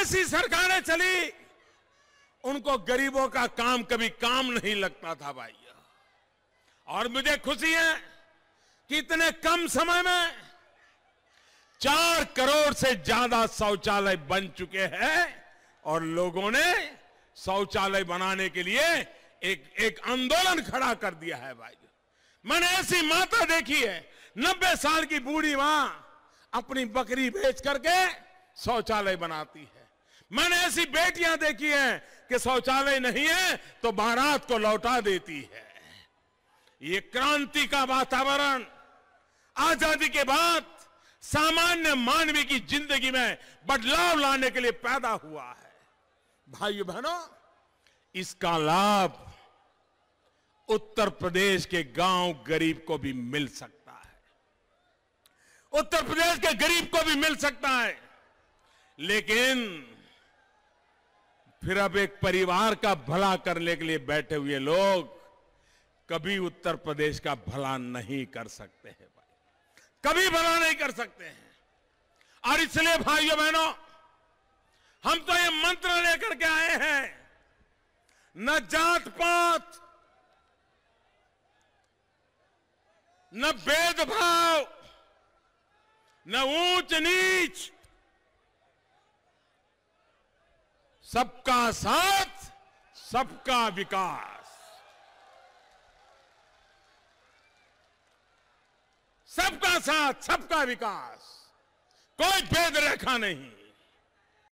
ऐसी सरकारें चली उनको गरीबों का काम कभी काम नहीं लगता था भाई और मुझे खुशी है कि इतने कम समय में चार करोड़ से ज्यादा शौचालय बन चुके हैं और लोगों ने शौचालय बनाने के लिए एक एक आंदोलन खड़ा कर दिया है भाई मैंने ऐसी माता देखी है नब्बे साल की बूढ़ी मां अपनी बकरी बेच करके शौचालय बनाती है मैंने ऐसी बेटियां देखी हैं कि शौचालय नहीं है तो बारात को लौटा देती है ये क्रांति का वातावरण आजादी के बाद सामान्य मानवीय की जिंदगी में बदलाव लाने के लिए पैदा हुआ है भाई बहनों इसका लाभ उत्तर प्रदेश के गांव गरीब को भी मिल सकता है उत्तर प्रदेश के गरीब को भी मिल सकता है लेकिन फिर अब एक परिवार का भला करने के लिए बैठे हुए लोग कभी उत्तर प्रदेश का भला नहीं कर सकते हैं भाई कभी भला नहीं कर सकते हैं और इसलिए भाइयों बहनों हम तो ये मंत्र लेकर के आए हैं न जात पात न भेदभाव न ऊंच नीच सबका साथ सबका विकास सबका साथ सबका विकास कोई भेद रेखा नहीं